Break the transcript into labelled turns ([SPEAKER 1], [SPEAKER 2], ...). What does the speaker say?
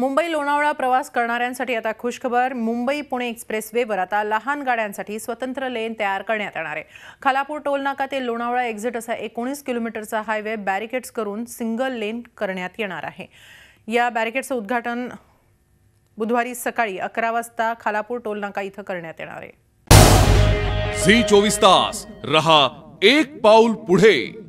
[SPEAKER 1] मुंबई लोणावळा प्रवास करणाऱ्यांसाठी आता खुशखबर मुंबई पुणे एक्सप्रेसवेवर आता लहान गाड्यांसाठी स्वतंत्र लेन तयार करण्यात येणार आहे खालापूर टोल नाका ते लोणावळा एक्झिट असा एकोणीस किलोमीटरचा हायवे बॅरिकेड्स करून सिंगल लेन करण्यात येणार आहे या बॅरिकेडचं उद्घाटन बुधवारी सकाळी अकरा वाजता खालापूर टोल नाका इथं करण्यात येणार
[SPEAKER 2] आहे तास रहा एक पाऊल पुढे